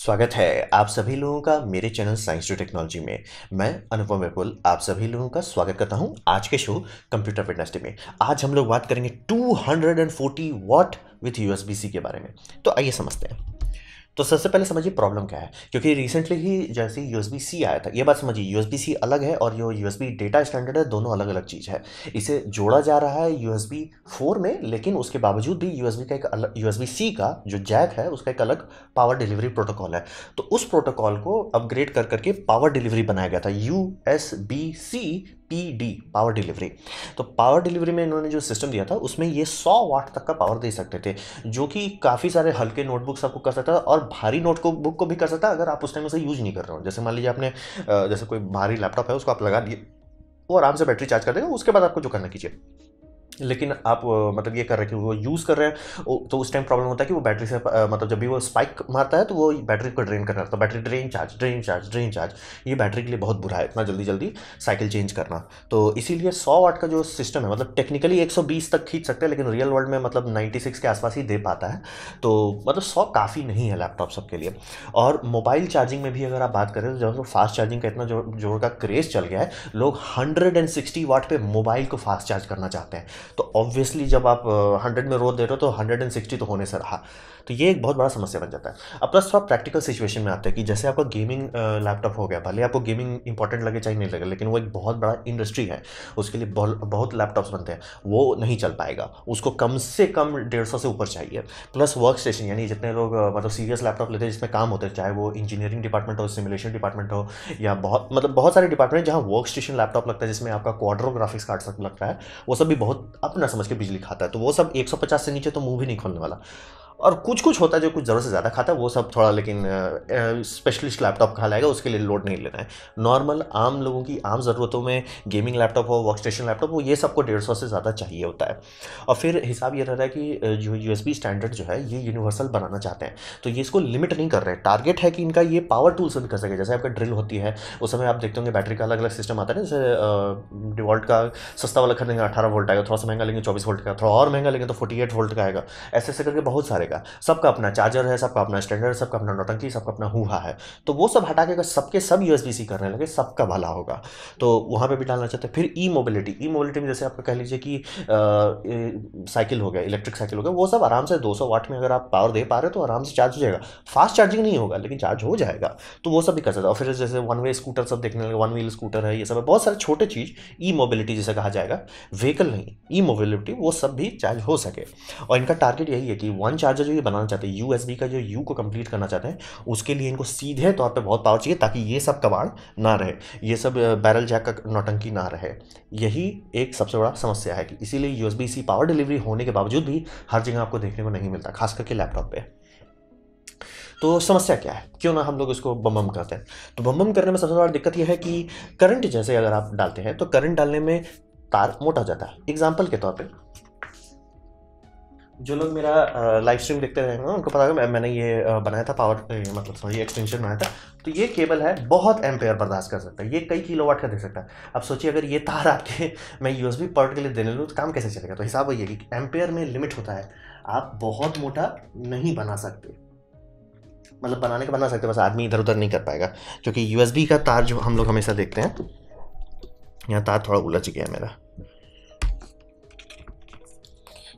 स्वागत है आप सभी लोगों का मेरे चैनल साइंस टू टेक्नोलॉजी में मैं अनुपम विपुल आप सभी लोगों का स्वागत करता हूं आज के शो कंप्यूटर फिटनेस डे में आज हम लोग बात करेंगे 240 वॉट विथ यूएसबीसी के बारे में तो आइए समझते हैं तो सबसे पहले समझिए प्रॉब्लम क्या है क्योंकि रिसेंटली ही जैसे यू सी आया था ये बात समझिए यू सी अलग है और जो बी डेटा स्टैंडर्ड है दोनों अलग अलग चीज़ है इसे जोड़ा जा रहा है यू फोर में लेकिन उसके बावजूद भी यूएसबी का एक अलग यू सी का जो जैक है उसका एक अलग पावर डिलीवरी प्रोटोकॉल है तो उस प्रोटोकॉल को अपग्रेड कर करके पावर डिलीवरी बनाया गया था U S B C D power delivery तो पावर डिलीवरी में इन्होंने जो सिस्टम दिया था उसमें ये 100 वाट तक का पावर दे सकते थे जो कि काफ़ी सारे हल्के नोटबुक्स आपको कर सकता था और भारी नोट को बुक को भी कर सकता अगर आप उस टाइम उसे यूज़ नहीं कर रहे हो जैसे मान लीजिए आपने जैसे कोई भारी लैपटॉप है उसको आप लगा दिए वो आराम से बैटरी चार्ज कर देगा उसके बाद आपको जो करना कीजिए लेकिन आप मतलब ये कर रहे हैं कि वो यूज़ कर रहे हैं तो उस टाइम प्रॉब्लम होता है कि वो बैटरी से मतलब जब भी वो स्पाइक मारता है तो वो बैटरी को ड्रेन करना तो battery drain charge drain charge drain charge ये बैटरी के लिए बहुत बुरा है इतना जल्दी जल्दी साइकिल चेंज करना तो इसीलिए सौ वाट का जो सिस्टम है मतलब टेक्निकली एक तक खींच सकते हैं लेकिन रियल वर्ल्ड में मतलब नाइन्टी के आसपास ही दे पाता है तो मतलब सौ काफ़ी नहीं है लैपटॉप सबके लिए और मोबाइल चार्जिंग में भी अगर आप बात करें तो जब फास्ट मतलब चार्जिंग का इतना जोर का क्रेज़ चल गया है लोग हंड्रेड एंड सिक्सटी वाट पर मोबाइल को फास्ट चार्ज करना चाहते हैं तो ऑब्वियसली जब आप हंड्रेड में रो दे रहे हो तो हंड्रेड एंड सिक्सटी तो होने से रहा तो ये एक बहुत बड़ा समस्या बन जाता है अब प्लस थोड़ा प्रैक्टिकल सिचुएशन में आता है कि जैसे आपका गेमिंग लैपटॉप हो गया भले आपको गेमिंग इंपॉर्टेंट लगे चाहे नहीं लगे लेकिन वो एक बहुत बड़ा इंडस्ट्री है उसके लिए बहुत बहुत लैपटॉप्स बनते हैं वो नहीं चल पाएगा उसको कम से कम डेढ़ सौ से ऊपर चाहिए प्लस वर्क स्टेशन यानी जितने लोग मतलब सीरियस लैपटॉप लेते हैं जिसमें काम होते हैं चाहे वो इंजीनियरिंग डिपार्टमेंट हो सिमुलेशन डिपार्टमेंट हो या बहुत मतलब बहुत सारे डिपार्टमेंट जहाँ वर्क स्टेशन लैपटॉप लगता है जिसमें आपका क्वाड्रो ग्राफिक्स कार्ड लगता है वो सब भी बहुत अपना समझ के बिजली खाता है तो वो सब 150 से नीचे तो मुंह भी नहीं खोलने वाला और कुछ कुछ होता है जो कुछ ज़रूरत से ज़्यादा खाता है वो सब थोड़ा लेकिन स्पेशलिस्ट लैपटॉप कहा लाएगा उसके लिए लोड नहीं लेना है नॉर्मल आम लोगों की आम ज़रूरतों में गेमिंग लैपटॉप हो वर्क स्टेशन लैपटॉप हो ये सबको डेढ़ सौ से ज़्यादा चाहिए होता है और फिर हिसाब ये रह रहा है कि जो यू स्टैंडर्ड जो है ये यूनिवर्सल बनाना चाहते हैं तो ये इसको लिमिट नहीं कर रहे टारगेट है कि इनका ये पावर टूल से कर सके जैसे आपका ड्रिल होती है उस समय आप देखते होंगे बैटरी का अलग अलग सिस्टम आता है जैसे डिवॉल्ट का सस्ता वाला खरीदेंगे अठारह वोल्ट आएगा थोड़ा सा महंगा लेंगे चौबीस वोल्ट का थोड़ा और महंगा लेंगे तो फोर्टी एट वोल्ट का आएगा ऐसे ऐसे करके बहुत सारे जाएगा सबका अपना चार्जर है सबका अपना स्टैंडर्ड है सबका अपना नोटंकी सबका अपना हुआ है तो वो सब हटा के अगर सबके सब यू सी करने लगे सबका भला होगा तो वहाँ पर भी डालना चाहते हैं फिर ई मोबिलिटी ई मोबिलिटी में जैसे आप कह लीजिए कि साइकिल हो गया इलेक्ट्रिक साइकिल हो गया वो सब आराम से दो वाट में अगर आप पावर दे पा रहे तो आराम से चार्ज हो जाएगा फास्ट चार्जिंग नहीं होगा लेकिन चार्ज हो जाएगा तो वो सब भी कर सकता है और फिर जैसे वन वे स्कूटर सब देखने लगे वन व्हील स्कूटर है ये सब है बहुत सारे छोटे चीज़ ई मोबिलिटी जैसे कहा जाएगा व्हीकल नहीं ई मोबिलिटी वो सब भी चार्ज हो सके और इनका टारगेट यही है कि वन चार्ज चार्जर जो ये बनाना चाहते हैं यू का जो यू को कंप्लीट करना चाहते हैं उसके लिए इनको सीधे तौर पर बहुत पावर चाहिए ताकि ये सब कबाड़ ना रहे ये सब बैरल जैक का नौटंकी ना रहे यही एक सबसे बड़ा समस्या है कि इसीलिए यू सी पावर डिलीवरी होने के बावजूद भी हर जगह आपको देखने को नहीं मिलता खास करके लैपटॉप पर तो समस्या क्या है क्यों ना हम लोग इसको बम बम करते हैं तो बम बम करने में सबसे बड़ा दिक्कत यह है कि करंट जैसे अगर आप डालते हैं तो करंट डालने में तार मोटा हो जाता है एग्जाम्पल के तौर पर जो लोग मेरा लाइव स्ट्रीम देखते रहेंगे उनको पता होगा मैंने ये बनाया था पावर मतलब सॉरी एक्सटेंशन बनाया था तो ये केबल है बहुत एम्पेयर बर्दाश्त कर सकता है ये कई किलोवाट का दे सकता है अब सोचिए अगर ये तार आपके मैं यूएसबी पोर्ट के लिए देने लूँ तो काम कैसे चलेगा तो हिसाब वही है कि एम्पेयर में लिमिट होता है आप बहुत मोटा नहीं बना सकते मतलब बनाने का बना सकते बस आदमी इधर उधर नहीं कर पाएगा क्योंकि यूएसबी का तार जो हम लोग हमेशा देखते हैं यहाँ तार थोड़ा उलझ गया मेरा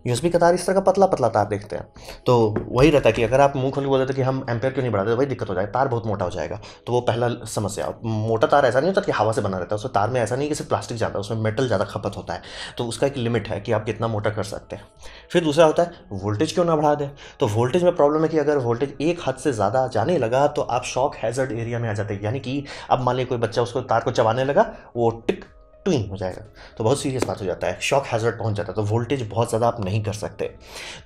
यूएसबी का तार इस तरह का पतला पतला तार देखते हैं तो वही रहता है कि अगर आप मुंह खोल के बोल देते कि हम एम्पेयर क्यों नहीं बढ़ाते तो वही दिक्कत हो जाए तार बहुत मोटा हो जाएगा तो वो पहला समस्या मोटा तार ऐसा नहीं होता कि हवा से बना रहता है उसमें तार में ऐसा नहीं कि सिर्फ प्लास्टिक ज़्यादा उसमें मेटल ज़्यादा खपत होता है तो उसका एक लिमिट है कि आप कितना मोटा कर सकते हैं फिर दूसरा होता है वोल्टेज क्यों ना बढ़ा दें तो वोल्टेज में प्रॉब्लम है कि अगर वोल्टेज एक हद से ज़्यादा जाने लगा तो आप शॉक हैजर्ड एरिया में आ जाते हैं यानी कि अब मान लीजिए कोई बच्चा उसको तार को चबाने लगा वो टिक क्वीन हो जाएगा तो बहुत सीरियस बात हो जाता है शॉक हैजर्ड पहुंच जाता है तो वोल्टेज बहुत ज़्यादा आप नहीं कर सकते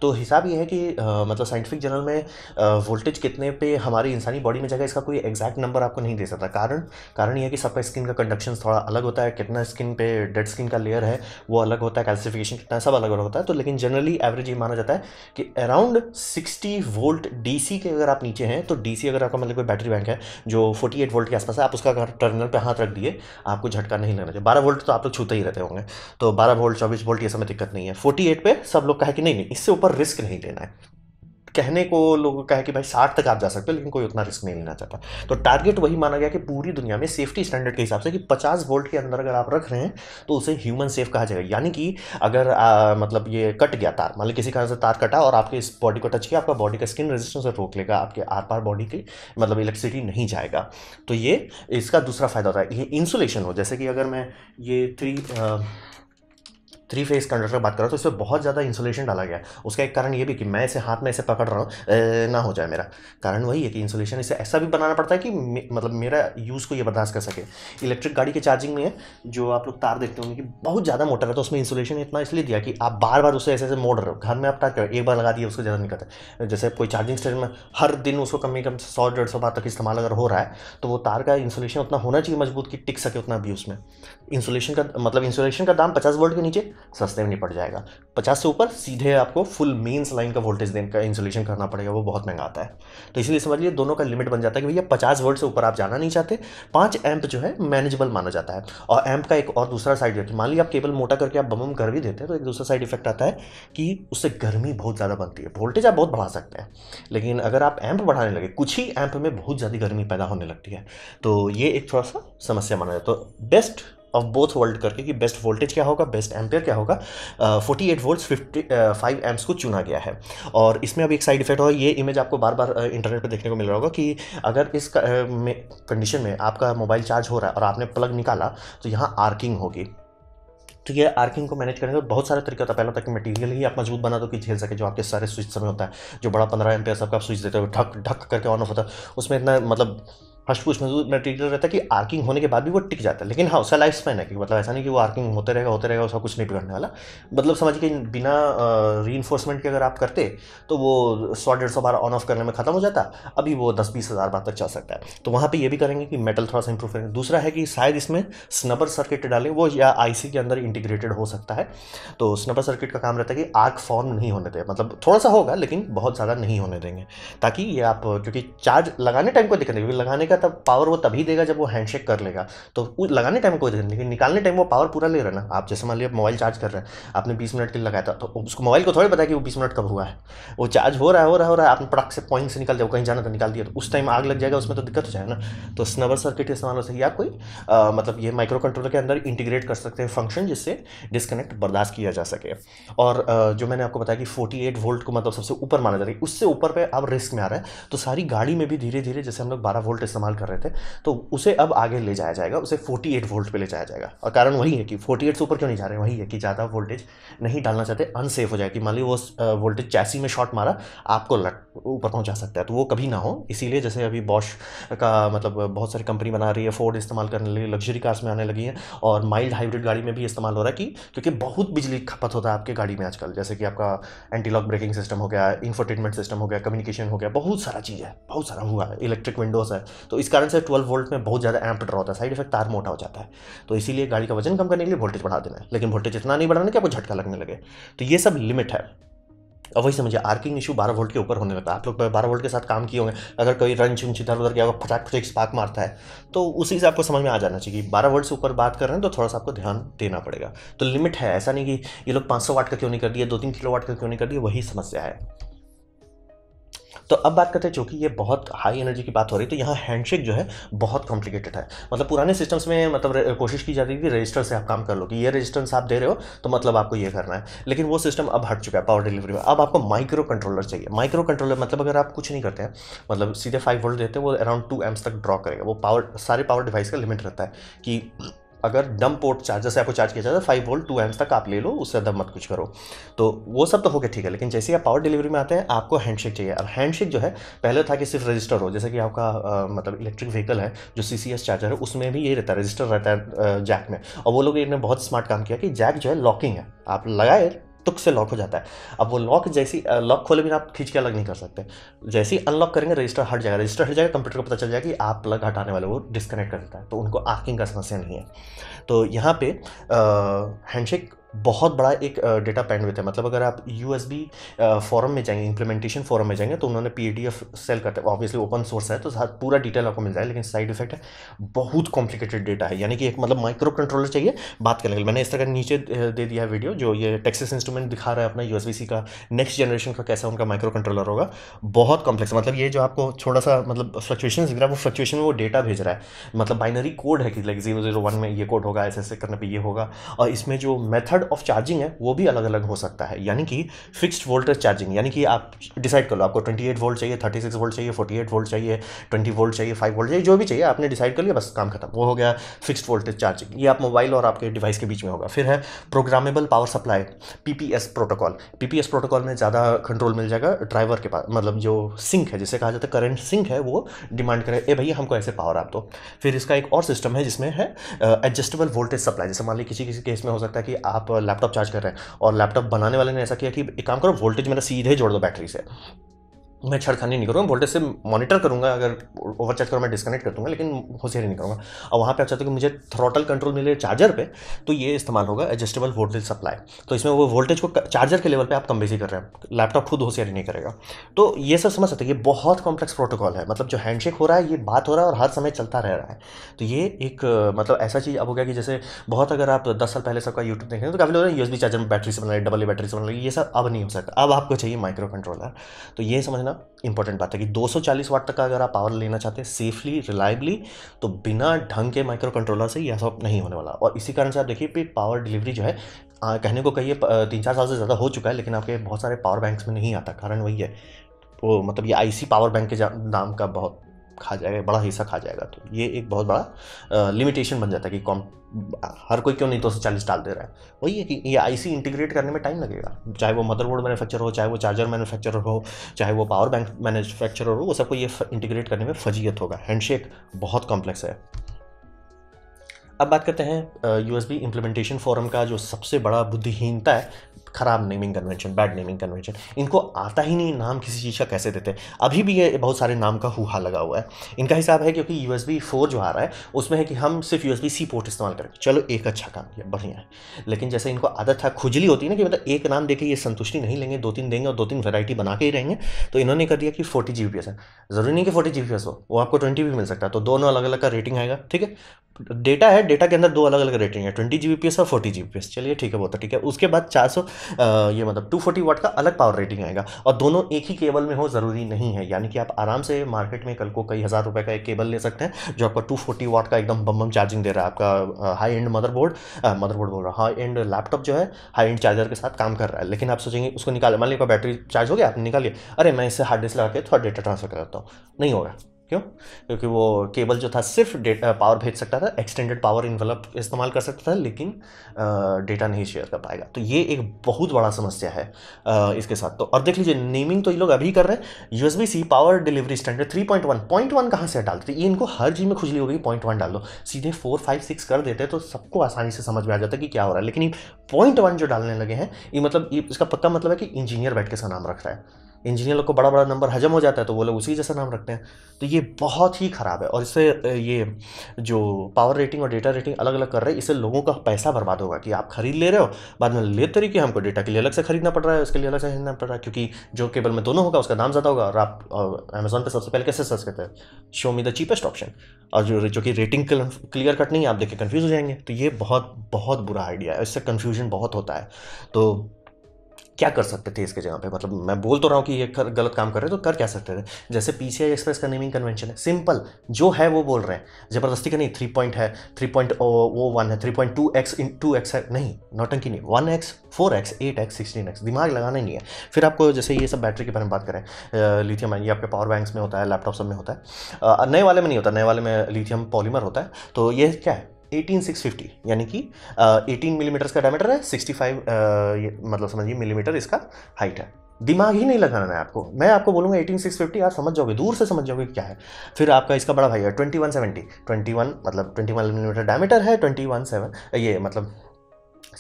तो हिसाब ये है कि आ, मतलब साइंटिफिक जर्नल में आ, वोल्टेज कितने पे हमारी इंसानी बॉडी में जाएगा इसका कोई एग्जैक्ट नंबर आपको नहीं दे सकता कारण कारण यह है कि सबका स्किन का कंडक्शन थोड़ा अलग होता है कितना स्किन पे डेड स्किन का लेयर है वो अलग होता है कैल्सिफिकेशन कितना सब अलग अलग होता है तो लेकिन जनरली एवरेज ये माना जाता है कि अराउंड सिक्सटी वोल्ट डी के अगर आप नीचे हैं तो डी अगर आपका मतलब कोई बैटरी बैंक है जो फोर्टी वोल्ट के आसपास है आप उसका अगर टर्मिनल पर हाथ रख दिए आपको झटका नहीं लगना चाहिए बारह वोल्ट तो आप लोग छूते ही रहते होंगे तो बारह वोल्ट चौबीस वोल्ट ये सब में दिक्कत नहीं है 48 एट पे सब लोग कहा कि नहीं नहीं इससे ऊपर रिस्क नहीं लेना है कहने को लोगों कहे कि भाई साठ तक आप जा सकते हो लेकिन कोई उतना रिस्क नहीं लेना चाहता तो टारगेट वही माना गया कि पूरी दुनिया में सेफ्टी स्टैंडर्ड के हिसाब से कि पचास वोल्ट के अंदर अगर आप रख रहे हैं तो उसे ह्यूमन सेफ कहा जाएगा यानी कि अगर आ, मतलब ये कट गया तार मान लो किसी कारण से तार कटा और आपके इस बॉडी को टच किया आपका बॉडी का स्किन रेजिस्टेंस रोक लेगा आपके आर पार बॉडी की मतलब इलेक्ट्रिसिटी नहीं जाएगा तो ये इसका दूसरा फायदा होता है ये इंसुलेशन हो जैसे कि अगर मैं ये थ्री थ्री फेज कंडक्टर बात कर रहा हूँ तो इसमें बहुत ज़्यादा इंसुलेशन डाला गया उसका एक कारण ये भी कि मैं इसे हाथ में ऐसे पकड़ रहा हूँ ना हो जाए मेरा कारण वही है कि इंसुलेशन इसे ऐसा भी बनाना पड़ता है कि मे, मतलब मेरा यूज़ को ये बर्दाश्त कर सके इलेक्ट्रिक गाड़ी के चार्जिंग में जो आप लोग तार देखते होंगे कि बहुत ज़्यादा मोटर है तो उसमें इंसुलेशन इतना इसलिए दिया कि आप बार बार उसे ऐसे ऐसे मोड़ रहे हो घर में आप टाक करो एक बार लगा दिए उसको ज़्यादा नहीं करते जैसे कोई चार्जिंग स्टेशन में हर दिन उसको कम से कम सौ डेढ़ सौ बार तक इस्तेमाल अगर हो रहा है तो वो तार का इंसुलेशन उतना होना चाहिए मजबूत कि टिक सके उतना भी उसमें इंसुलेशन का मतलब इंसुलेशन का दाम पचास वोल्ट के नीचे सस्ते में निपट जाएगा पचास से ऊपर सीधे आपको फुल मेन्स लाइन का वोल्टेज देने का इंसुलेशन करना पड़ेगा वो बहुत महंगा आता है तो इसलिए लीजिए दोनों का लिमिट बन जाता है कि भैया पचास वोल्ट से ऊपर आप जाना नहीं चाहते पाँच एम्प जो है मैनेजेबल माना जाता है और एम्प का एक और दूसरा साइड इफेक्ट मान लीजिए आप केबल मोटा करके आप बम कर भी देते हैं तो एक दूसरा साइड इफेक्ट आता है कि उससे गर्मी बहुत ज़्यादा बनती है वोल्टेज आप बहुत बढ़ा सकते हैं लेकिन अगर आप एम्प बढ़ाने लगे कुछ ही एम्प में बहुत ज़्यादा गर्मी पैदा होने लगती है तो ये एक थोड़ा सा समस्या माना जाता है तो बेस्ट ऑफ बोथ वोल्ट करके कि बेस्ट वोल्टेज क्या होगा बेस्ट एम्पेयर क्या होगा forty eight volt fifty five amps को चुना गया है और इसमें अभी एक साइड इफेक्ट होगा ये इमेज आपको बार बार इंटरनेट पर देखने को मिल रहा होगा कि अगर इस कंडीशन में आपका मोबाइल चार्ज हो रहा है और आपने प्लग निकाला तो यहाँ आर्किंग होगी तो ये आर्किंग को मैनेज करने का बहुत सारा तरीका होता है पहला तक मटेरियल ही आप मजबूत बना दो कि झेल सके जो आपके सारे स्विच समय होता है जो बड़ा पंद्रह एम सबका स्विच देते हो ढक ढक करके ऑन ऑफ होता है उसमें इतना मतलब हशपुश मजबूत मटेरियल रहता है कि आर्किंग होने के बाद भी वो टिक जाता है लेकिन हाँ उसका लाइफ स्पैन है कि मतलब ऐसा नहीं कि वो आर्किंग होते रहेगा होते रहेगा उसका कुछ नहीं बिगड़ने वाला मतलब समझ के बिना री इन्फोर्समेंट के अगर आप करते तो वो सौ डेढ़ सौ बार ऑन ऑफ करने में ख़त्म हो जाता अभी वो दस बीस हज़ार बार तक चल सकता है तो वहाँ पर ये भी करेंगे कि मेटल थोड़ा सा इंप्रूव करेंगे दूसरा है कि शायद इसमें स्नबर सर्किट डालें वो या आई के अंदर इंटीग्रेटेड हो सकता है तो स्नबर सर्किट का काम रहता है कि आर्क फॉर्म नहीं होने दे मतलब थोड़ा सा होगा लेकिन बहुत ज़्यादा नहीं होने देंगे ताकि ये आप क्योंकि चार्ज लगाने टाइम को दिक्कत नहीं क्योंकि लगाने का का तब पावर वो तभी देगा जब वो हैंडशेक कर लेगा तो लगाने टाइम कोई दिक्कत लेकिन निकालने टाइम वो पावर पूरा ले रहा ना आप जैसे मान लिया मोबाइल चार्ज कर रहे हैं आपने बीस मिनट के लिए लगाया था तो उसको मोबाइल को थोड़ी पता है कि वो बीस मिनट कब हुआ है वो चार्ज हो रहा है हो रहा हो रहा है आपने पटक से पॉइंट से निकाल दिया कहीं जाना था निकाल दिया तो उस टाइम आग लग जाएगा उसमें तो दिक्कत हो जाएगा ना तो स्नबर सर्किट के समान हो या कोई मतलब ये माइक्रो कंट्रोलर के अंदर इंटीग्रेट कर सकते हैं फंक्शन जिससे डिस्कनेक्ट बर्दाश्त किया जा सके और जो मैंने आपको बताया कि 48 वोल्ट को मतलब सबसे ऊपर माना जा रहा है उससे ऊपर पर आप रिस्क में आ रहे हैं तो सारी गाड़ी में भी धीरे धीरे जैसे हम लोग बारह वोल्ट इस्तेमाल इस्तेमाल कर रहे थे तो उसे अब आगे ले जाया जाएगा उसे 48 वोल्ट पे ले जाया जाएगा और कारण वही है कि 48 से ऊपर क्यों नहीं जा रहे वही है कि ज़्यादा वोल्टेज नहीं डालना चाहते अनसेफ हो जाए कि मान ली वो वोल्टेज चैसी में शॉट मारा आपको लट ऊपर पहुँचा सकता है तो वो कभी ना हो इसीलिए जैसे अभी बॉश का मतलब बहुत सारी कंपनी बना रही है फोर्ड इस्तेमाल करने लगी लग्जरी कार्स में आने लगी है और माइल्ड हाइब्रिड गाड़ी में भी इस्तेमाल हो रहा है कि क्योंकि बहुत बिजली खपत होता है आपके गाड़ी में आजकल जैसे कि आपका एंटी लॉक ब्रेकिंग सिस्टम हो गया इन्फोटेनमेंट सिस्टम हो गया कम्युनिकेशन हो गया बहुत सारा चीज़ है बहुत सारा हुआ है इलेक्ट्रिक विंडोज़ है तो इस कारण से ट्वेल्व वोल्ट में बहुत ज़्यादा एम्प ड्रा होता है साइड इफेक्ट तार मोटा हो जाता है तो इसीलिए गाड़ी का वजन कम करने के लिए वोल्टेज बढ़ा देना है लेकिन वोल्टेज इतना नहीं बढ़ाना कि आपको झटका लगने लगे तो ये सब लिमिट है और वही समझिए आर्किंग इशू बारह वोल्ट के ऊपर होने लगता है आप लोग बारह वोल्ट के साथ काम किए होंगे अगर कोई रंच उंच इधर उधर गया होगा फटाक फटेक स्पार्क मारता है तो उसी से आपको समझ में आ जाना चाहिए कि बारह वोल्ट से ऊपर बात कर रहे हैं तो थोड़ा सा आपको ध्यान देना पड़ेगा तो लिमिट है ऐसा नहीं कि ये लोग पाँच वाट का क्यों नहीं कर दिया दो तीन किलो वाट का क्यों नहीं कर दिया वही समस्या है तो अब बात करते हैं चूँकि ये बहुत हाई एनर्जी की बात हो रही है तो यहाँ हैंडशेक जो है बहुत कॉम्प्लिकेटेड है मतलब पुराने सिस्टम्स में मतलब कोशिश की जाती थी कि रजिस्टर से आप काम कर लो कि ये रजिस्टेंस आप दे रहे हो तो मतलब आपको ये करना है लेकिन वो सिस्टम अब हट चुका है पावर डिलीवरी में अब आपको माइक्रो कंट्रोलर चाहिए माइक्रो कंट्रोलर मतलब अगर आप कुछ नहीं करते हैं मतलब सीधे फाइव वोल्ट देते हैं वो अराउंड टू एम्स तक ड्रॉ करेगा वो पावर सारे पावर डिवाइस का लिमिट रहता है कि अगर डम पोर्ट चार्जर से आपको चार्ज किया जाता है फाइव वोल्ट टू एम्स तक आप ले लो उससे दम मत कुछ करो तो वो सब तो हो गया ठीक है लेकिन जैसे ही आप पावर डिलीवरी में आते हैं आपको हैंडशेक चाहिए और हैंडशेक जो है पहले था कि सिर्फ रजिस्टर हो जैसे कि आपका आ, मतलब इलेक्ट्रिक व्हीकल है जो सी चार्जर है उसमें भी ये रहता है रजिस्टर रहता है जैक में और वो लोग इन्होंने बहुत स्मार्ट काम किया कि जैक जो है लॉकिंग है आप लगाए तुक से लॉक हो जाता है अब वो लॉक जैसी लॉक खोले बिना आप खींच के अलग नहीं कर सकते जैसे ही अनलॉक करेंगे रजिस्टर हट जाएगा रजिस्टर हट जाएगा कंप्यूटर को पता चल जाएगा कि आप प्लग हटाने वाले वो डिस्कनेक्ट कर देता है तो उनको आर्किंग का समस्या नहीं है तो यहाँ पे हैंडशेक बहुत बड़ा एक डेटा हुए है मतलब अगर आप यू एस बी फॉरम में जाएंगे इंप्लीमेंटेशन फॉरम में जाएंगे तो उन्होंने पी डी एफ सेल करते हैं ऑब्वियसली ओपन सोर्स है तो पूरा डिटेल आपको मिल जाए लेकिन साइड इफेक्ट है बहुत कॉम्प्लिकेटेड डेटा है यानी कि एक मतलब माइक्रो कंट्रोलर चाहिए बात करने के लिए मैंने इस तरह नीचे दे दिया है वीडियो जो ये टेक्सिस इंस्ट्रूमेंट दिखा रहा है अपना यू एस बी सी का नेक्स्ट जनरेशन का कैसा उनका माइक्रो कंट्रोलर होगा बहुत कॉम्प्लेक्स मतलब ये जो आपको थोड़ा सा मतलब फ्लक्चुएशन दिख रहा है वो फ्लक्चुएशन में वो डेटा भेज रहा है मतलब बाइनरी कोड है कि लाइक जीरो जीरो वन में ये कोड होगा ऐसे ऐसे करने पर ये होगा और इसमें जो मेथड मेथड ऑफ चार्जिंग है वो भी अलग अलग हो सकता है यानी कि फिक्स्ड वोल्टेज चार्जिंग यानी कि आप डिसाइड कर लो आपको 28 वोल्ट चाहिए 36 वोल्ट चाहिए 48 वोल्ट चाहिए 20 वोल्ट चाहिए 5 वोल्ट चाहिए जो भी चाहिए आपने डिसाइड कर लिया बस काम खत्म वो हो गया फिक्स्ड वोल्टेज चार्जिंग ये आप मोबाइल और आपके डिवाइस के बीच में होगा फिर है programmable power supply PPS protocol PPS protocol में ज़्यादा कंट्रोल मिल जाएगा ड्राइवर के पास मतलब जो सिंक है जिसे कहा जाता है करंट सिंक है वो डिमांड करे ए भैया हमको ऐसे पावर आप दो फिर इसका एक और सिस्टम है जिसमें है एडजस्टेबल वोल्टेज सप्लाई जैसे मान ली किसी किसी केस में हो सकता है कि आप लैपटॉप चार्ज कर रहे हैं और लैपटॉप बनाने वाले ने ऐसा किया कि एक काम करो वोल्टेज मेरा सीधे जोड़ दो बैटरी से मैं छड़खानी नहीं करूँगा वोल्टेज से मॉनिटर करूँगा अगर ओवर चार्ज करो मैं डिस्कनेक्ट कर दूँगा लेकिन होशियारी नहीं करूँगा और वहाँ पे आप चाहते हो कि मुझे थ्रोटल कंट्रोल मिले चार्जर पे तो ये इस्तेमाल होगा एडजस्टेबल वोल्टेज सप्लाई तो इसमें वो वोल्टेज को चार्जर के लेवल पर आप कम बेसी कर रहे हैं लैपटॉप खुद होशियारी नहीं करेगा तो ये सब समझ सकते ये बहुत कॉम्प्लेक्स प्रोटोकॉल है मतलब जो हैंडशेक हो रहा है ये बात हो रहा है और हर समय चलता रह रहा है तो ये एक मतलब ऐसा चीज़ अब हो गया कि जैसे बहुत अगर आप दस साल पहले सबका यूट्यूब देखेंगे तो काफ़ी लोग यूएसबी चार्जर में बैटरी से बना रहे डबल बैटरी से बना रहे ये सब अब नहीं हो सकता अब आपको चाहिए माइक्रो कंट्रोलर तो ये समझना इंपॉर्टेंट बात है कि 240 वाट तक का अगर आप पावर लेना चाहते हैं सेफली रिलायबली तो बिना ढंग के माइक्रो कंट्रोलर से यह सब नहीं होने वाला और इसी कारण से आप देखिए पावर डिलीवरी जो है आ, कहने को कहिए तीन चार साल से ज़्यादा हो चुका है लेकिन आपके बहुत सारे पावर बैंक्स में नहीं आता कारण वही है वो मतलब ये आईसी पावर बैंक के नाम का बहुत खा जाएगा बड़ा हिस्सा खा जाएगा तो ये एक बहुत बड़ा लिमिटेशन बन जाता है कि कॉम हर कोई क्यों नहीं दो सौ चालीस डाल दे रहा है वही है कि ये आईसी इंटीग्रेट करने में टाइम लगेगा चाहे वो मदरबोर्ड मैन्युफैक्चर हो चाहे वो चार्जर मैन्युफैक्चरर हो चाहे वो पावर बैंक मैन्युफैक्चरर हो वो सबको ये इंटीग्रेट करने में फजीयत होगा हैंडशेक बहुत कॉम्प्लेक्स है अब बात करते हैं U S B implementation forum का जो सबसे बड़ा बुद्धिहीनता है ख़राब naming convention bad naming convention इनको आता ही नहीं नाम किसी चीज़ का कैसे देते अभी भी ये बहुत सारे नाम का हुहा लगा हुआ है इनका हिसाब है क्योंकि यू एस बी फोर जो आ रहा है उसमें है कि हम सिर्फ U S B C port इस्तेमाल करेंगे चलो एक अच्छा काम किया बढ़िया है लेकिन जैसे इनको आदत था खुजली होती है ना कि मतलब एक नाम देखे ये संतुष्टि नहीं लेंगे दो तीन देंगे और दो तीन वेराइटी बना के ही रहेंगे तो इन्होंने कर दिया कि forty G B P S है ज़रूरी नहीं कि forty G B P S हो वो आपको ट्वेंटी भी मिल सकता है तो दोनों अलग अलग का रेटिंग आएगा ठीक है डेटा है डेटा के अंदर दो अलग अलग रेटिंग है ट्वेंटी जी और फोर्टी जी चलिए ठीक है बहुत ठीक है उसके बाद चार सौ ये मतलब टू फोर्टी वाट का अलग पावर रेटिंग आएगा और दोनों एक ही केबल में हो ज़रूरी नहीं है यानी कि आप आराम से मार्केट में कल को कई हज़ार रुपये का एक केबल ले सकते हैं जो आपको टू फोर्टी वाट का एकदम बम बम चार्जिंग दे रहा है आपका हाई एंड मदरबोर्ड मदरबोर्ड बोल रहा है हाई एंड लैपटॉप जो है हाई एंड चार्जर के साथ काम कर रहा है लेकिन आप सोचेंगे उसको निकाले मान लीजिए बैटरी चार्ज हो गया आप निकालिए अरे मैं इससे हार्ड डिस्क लगा के थोड़ा डेटा ट्रांसफर कर देता हूँ नहीं होगा क्यों क्योंकि वो केबल जो था सिर्फ डेटा पावर भेज सकता था एक्सटेंडेड पावर इन्वेलप इस्तेमाल कर सकता था लेकिन डेटा नहीं शेयर कर पाएगा तो ये एक बहुत बड़ा समस्या है आ, इसके साथ तो और देख लीजिए नेमिंग तो ये लोग अभी कर रहे हैं U C power delivery standard three point one point one कहाँ से डालते ये इनको हर चीज़ में खुजली हो गई पॉइंट वन डाल दो सीधे फोर फाइव सिक्स कर देते तो सबको आसानी से समझ में आ जाता कि क्या हो रहा है लेकिन ये पॉइंट वन जो डालने लगे हैं ये मतलब ये इसका पक्का मतलब है कि इंजीनियर बैठ के सा नाम रख रहा है इंजीनियर लोग को बड़ा बड़ा नंबर हजम हो जाता है तो वो लोग उसी जैसा नाम रखते हैं तो ये बहुत ही ख़राब है और इससे ये जो पावर रेटिंग और डेटा रेटिंग अलग अलग कर रहे हैं इससे लोगों का पैसा बर्बाद होगा कि आप खरीद ले रहे हो बाद में ले तरीके तो हमको डेटा के लिए अलग से खरीदना पड़ रहा है उसके लिए अलग से खरीदना पड़ रहा है क्योंकि जो केबल में दोनों होगा उसका दाम ज़्यादा होगा और आप अमेज़ॉन पर सबसे पहले कैसे सर्च करते हैं show me the cheapest option और जो जो कि रेटिंग क्लियर कट नहीं है आप देख के कन्फ्यूज़ हो जाएंगे तो ये बहुत बहुत बुरा आइडिया है इससे कन्फ्यूजन बहुत होता है तो क्या कर सकते थे इसके जगह पे मतलब मैं बोल तो रहा हूँ कि ये कर, गलत काम कर रहे हैं तो कर क्या सकते थे जैसे पी एक्सप्रेस का नेमिंग कन्वेंशन है सिंपल जो है वो बोल रहे हैं ज़बरदस्ती का नहीं थ्री पॉइंट है थ्री पॉइंट वो वन है three point two x in two x है नहीं नौटंकी नहीं one x four x eight x sixteen x दिमाग लगाना ही नहीं है फिर आपको जैसे ये सब बैटरी के बारे में बात करें लिथियम ये आपके पावर बैंक्स में होता है लैपटॉप सब में होता है नए वाले में नहीं होता नए वाले में लिथियम पॉलीमर होता है तो ये क्या है एटीन सिक्स फिफ्टी यानी कि एटीन मिलीमीटर का डायमीटर है सिक्सटी फाइव मतलब समझिए मिलीमीटर इसका हाइट है दिमाग ही नहीं लगाना है आपको मैं आपको बोलूँगा एटीन सिक्स फिफ्टी आप समझ जाओगे दूर से समझ जाओगे क्या है फिर आपका इसका बड़ा भाई है twenty one seventy twenty one मतलब ट्वेंटी वन मिलीमीटर डायमीटर है ट्वेंटी वन सेवन ये मतलब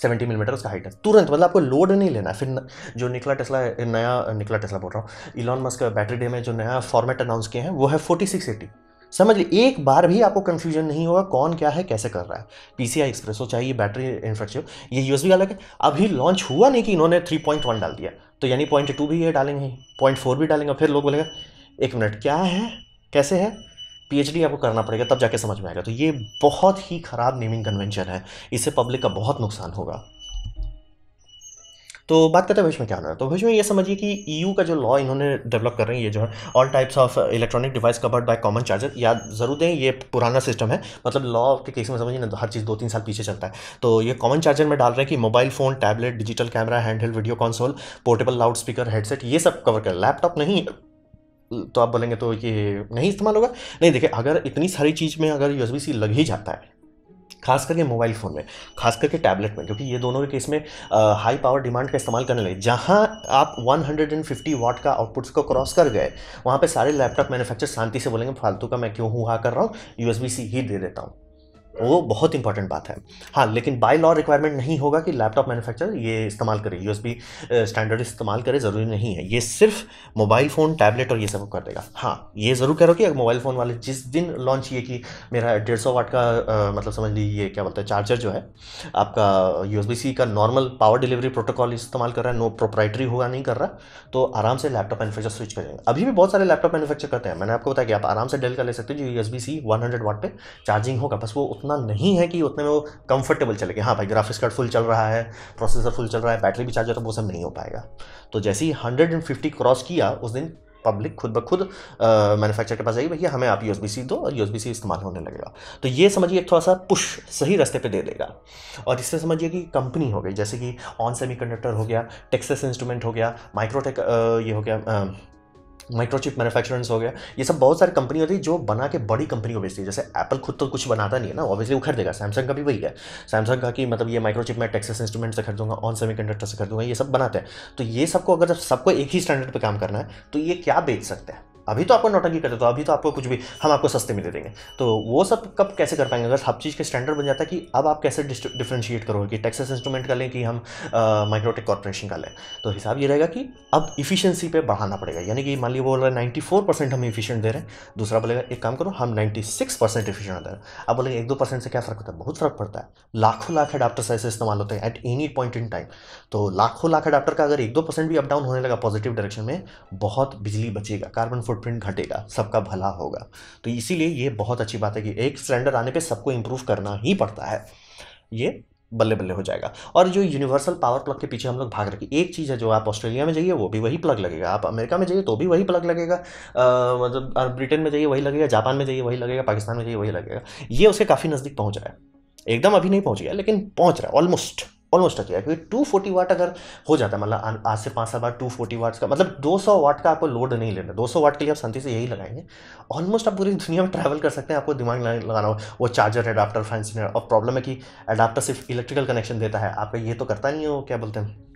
सेवेंटी मिलीमीटर उसका हाइट है तुरंत मतलब आपको लोड नहीं लेना फिर जो निकला टेस्ला नया निकला टेस्ला बोल रहा हूँ इलॉन मस्क बैटरी डे में जो नया फॉर्मेट अनाउंस किए हैं वो है फोर्टी सिक्स एटी समझ लीजिए एक बार भी आपको कन्फ्यूजन नहीं होगा कौन क्या है कैसे कर रहा है पी सी आई चाहिए बैटरी इंफ्रास्ट्रक्चर ये यू भी अलग है अभी लॉन्च हुआ नहीं कि इन्होंने थ्री पॉइंट वन डाल दिया तो यानी पॉइंट टू भी ये डालेंगे पॉइंट फोर भी डालेंगे फिर लोग बोलेगा एक मिनट क्या है कैसे है पीएचडी आपको करना पड़ेगा तब जाके समझ में आएगा तो ये बहुत ही ख़राब नेमिंग कन्वेंशन है इससे पब्लिक का बहुत नुकसान होगा तो बात करते हैं भविष्य में क्या होना है तो भविष्य में ये समझिए कि ईयू e का जो लॉ इन्होंने डेवलप कर रहे हैं ये जो है all types of electronic device covered by common charger याद जरूर दें ये पुराना सिस्टम है मतलब लॉ के केस में समझिए ना तो हर चीज़ दो तीन साल पीछे चलता है तो ये कॉमन चार्जर में डाल रहे हैं कि mobile phone tablet digital camera held video console portable loudspeaker headset ये सब कवर कर लैपटॉप नहीं तो आप बोलेंगे तो ये नहीं इस्तेमाल होगा नहीं देखिए अगर इतनी सारी चीज़ में अगर यू सी लग ही जाता है खास करके मोबाइल फ़ोन में खास करके टैबलेट में क्योंकि ये दोनों के केस में हाई पावर डिमांड का इस्तेमाल करने लगे जहाँ आप 150 वाट का आउटपुट्स को क्रॉस कर गए वहाँ पे सारे लैपटॉप मैन्युफैक्चर शांति से बोलेंगे फालतू का मैं क्यों हुआ कर रहा हूँ यू सी ही दे देता हूँ वो बहुत इंपॉर्टेंट बात है हाँ लेकिन बाय लॉ रिक्वायरमेंट नहीं होगा कि लैपटॉप मैन्युफैक्चरर ये इस्तेमाल करे यू स्टैंडर्ड इस्तेमाल करे ज़रूरी नहीं है ये सिर्फ मोबाइल फ़ोन टैबलेट और ये सब कर देगा हाँ ये ज़रूर कह रहा हूँ कि मोबाइल फ़ोन वाले जिस दिन लॉन्च ये कि मेरा डेढ़ सौ वाट का आ, मतलब समझ लीजिए क्या बोलते हैं चार्जर जो है आपका यू सी का नॉर्मल पावर डिलीवरी प्रोटोकॉल इस्तेमाल कर रहा है नो प्रोप्राइटरी हुआ नहीं कर रहा तो आराम से लैपटॉप मैनुफैक्चर स्विच कर जाएंगे अभी भी बहुत सारे लैपटॉप मैनुफैक्चर करते हैं मैंने आपको बताया कि आप आराम से डेल कर ले सकते हो जो U S B C one hundred watt पर चार्जिंग होगा बस वो इतना नहीं है कि उतने में वो कंफर्टेबल चले हाँ भाई ग्राफिक्स कार्ड फुल चल रहा है प्रोसेसर फुल चल रहा है बैटरी भी चार्ज होता है तो वो सब नहीं हो पाएगा तो जैसे ही हंड्रेड एंड फिफ्टी क्रॉस किया उस दिन पब्लिक खुद ब खुद मैन्युफैक्चर के पास जाइए भैया हमें आप यू एस दो और यू एस इस्तेमाल होने लगेगा तो ये समझिए थोड़ा सा पुश सही रास्ते पे दे देगा और इससे समझिए कि कंपनी हो गई जैसे कि ऑन सेमी हो गया टेक्सस इंस्ट्रूमेंट हो गया माइक्रोटेक ये हो गया माइक्रोचिप मैन्युफैक्चरर्स हो गया ये सब बहुत सारी कंपनी होती है जो बना के बड़ी कंपनी को बेचती है जैसे एप्पल खुद तो कुछ बनाता नहीं है ना ऑब्वियसली वो खरीदेगा सैमसंग का भी वही है सैमसंग का कि मतलब ये माइक्रोचिप मैं टेक्सस इंस्ट्रूमेंट से खरीदूंगा ऑन सेमी कंडक्टर से खरीदूंगा ये सब बनाते हैं तो ये सबको अगर सबको एक ही स्टैंडर्ड पर काम करना है तो ये क्या बेच सकते हैं अभी तो आपको नौटंकी करते तो अभी तो आपको कुछ भी हम आपको सस्ते में दे देंगे तो वो सब कब कैसे कर पाएंगे अगर हर चीज़ के स्टैंडर्ड बन जाता है कि अब आप कैसे डिफ्रेंशिएट करोगे कि टैक्सेस इंस्ट्रूमेंट का लें कि हम माइक्रोटेक कॉर्पोरेशन का लें तो हिसाब ये रहेगा कि अब इफिशियंसी पे बढ़ाना पड़ेगा यानी कि मान लीजिए बोल रहे हैं नाइन्टी फोर परसेंट हम इफिशियंट दे रहे हैं दूसरा बोलेगा एक काम करो हम नाइन्टी सिक्स परसेंट इफिशियंट दे रहे हैं अब बोलेंगे एक दो परसेंट से क्या फ़र्क होता है बहुत फ़र्क पड़ता है लाखों लाख अडाप्टर ऐसे इस्तेमाल होते हैं at any point in time तो लाखों लाख अडाप्टर का अगर एक दो परसेंट भी डाउन होने लगा पॉजिटिव डायरेक्शन में बहुत बिजली बचेगा कार्बन फुटप्रिंट घटेगा सबका भला होगा तो इसीलिए ये बहुत अच्छी बात है कि एक सिलेंडर आने पे सबको इम्प्रूव करना ही पड़ता है ये बल्ले बल्ले हो जाएगा और जो यूनिवर्सल पावर प्लग के पीछे हम लोग भाग रखें एक चीज़ है जो आप ऑस्ट्रेलिया में जाइए वो भी वही प्लग लगेगा आप अमेरिका में जाइए तो भी वही प्लग लगेगा मतलब और ब्रिटेन में जाइए वही लगेगा जापान में जाइए वही लगेगा पाकिस्तान में जाइए वही लगेगा ये उसके काफ़ी नज़दीक पहुँच रहा है एकदम अभी नहीं पहुँच गया लेकिन पहुँच रहा है ऑलमोस्ट ऑलमोस्ट टच जाएगा क्योंकि टू फोर्टी वाट अगर हो जाता है मतलब आज से पाँच साल बाद टू फोर्टी वाट्स का मतलब दो सौ वाट का आपको लोड नहीं लेना दो सौ वाट के लिए आप शांति से यही लगाएंगे ऑलमोस्ट आप पूरी दुनिया में ट्रैवल कर सकते हैं आपको दिमाग लगाना हो वो चार्जर एडाप्टर फैंसी और प्रॉब्लम है कि अडाप्टर सिर्फ इलेक्ट्रिकल कनेक्शन देता है आपका ये तो करता नहीं हो क्या बोलते हैं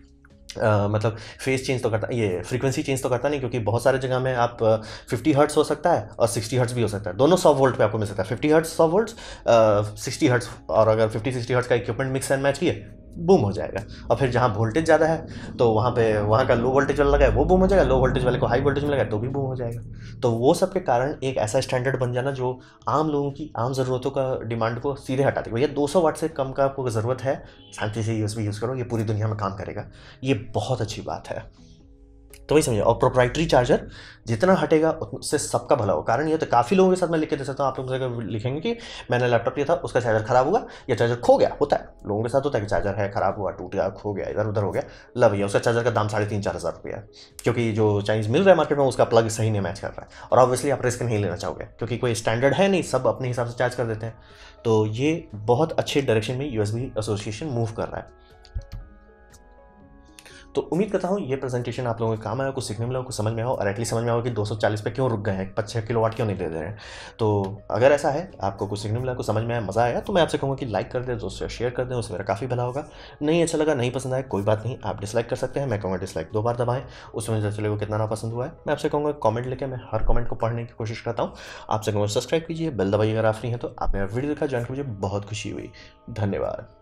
Uh, मतलब फेस चेंज तो करता ये फ्रीक्वेंसी चेंज तो करता नहीं क्योंकि बहुत सारे जगह में आप फिफ्टी हर्ट्स हो सकता है और सिक्सटी हर्ट्स भी हो सकता है दोनों सौ वोल्ट पे आपको मिल सकता है फिफ्टी हर्ट्स सौ वोल्ट सिक्सटी हर्ट्स और अगर फिफ्टी सिक्सटी हर्ट्स का इक्विपमेंट मिक्स एंड मैच किए बूम हो जाएगा और फिर जहाँ वोल्टेज ज़्यादा है तो वहाँ पे वहाँ का लो वोल्टेज वाला लगा है वो बूम हो जाएगा लो वोल्टेज वाले को हाई वोल्टेज में लगाए तो भी बूम हो जाएगा तो वो सब के कारण एक ऐसा स्टैंडर्ड बन जाना जो आम लोगों की आम ज़रूरतों का डिमांड को सीधे हटा देगा भैया दो सौ वाट से कम का आपको ज़रूरत है शांति से यूज़ भी यूज़ करो ये पूरी दुनिया में काम करेगा ये बहुत अच्छी बात है तो वही समझो और प्रोप्राइटरी चार्जर जितना हटेगा उससे सबका भला हो कारण ये तो काफ़ी लोगों के साथ मैं लिख के दे सकता हूँ आप लोग लिखेंगे कि मैंने लैपटॉप लिया था उसका चार्जर खराब हुआ या चार्जर खो गया होता है लोगों के साथ होता है कि चार्जर है खराब हुआ टूट गया खो गया इधर उधर हो गया लव भैया उसका चार्जर का दाम साढ़े तीन चार हज़ार रुपया है क्योंकि जो चाइनीज़ मिल रहा है मार्केट में उसका प्लग सही नहीं मैच कर रहा है और ऑब्वियसली आप रिस्क नहीं लेना चाहोगे क्योंकि कोई स्टैंडर्ड है नहीं सब अपने हिसाब से चार्ज कर देते हैं तो ये बहुत अच्छे डायरेक्शन में यूएसबी एसोसिएशन मूव कर रहा है तो उम्मीद करता हूँ ये प्रेजेंटेशन आप लोगों के काम आया कुछ सीखने मिला कुछ समझ में आओ और समझ में आओ कि 240 पे क्यों रुक गए हैं पच्छ किलो वाट क्यों नहीं दे दे रहे हैं तो अगर ऐसा है आपको कुछ सीखने मिला कुछ समझ में आया मज़ा आया तो मैं आपसे कहूँगा कि लाइक कर दे दोस्तों शेयर कर दें उससे मेरा काफ़ी भला होगा नहीं अच्छा लगा नहीं पसंद आया कोई बात नहीं आप डिसलाइक कर सकते हैं मैं कहूँगा डिसलाइक दो बार दबाएँ उसमें मुझे को कितना ना पसंद हुआ है मैं आपसे कहूँगा कॉमेंट लेकर मैं हर कॉमेंट को पढ़ने की कोशिश करता हूँ आपसे कहूँगा सब्सक्राइब कीजिए बेल दबाइए अगर आप फ्री हैं तो आप मेरा वीडियो देखा जानकर मुझे बहुत खुशी हुई धन्यवाद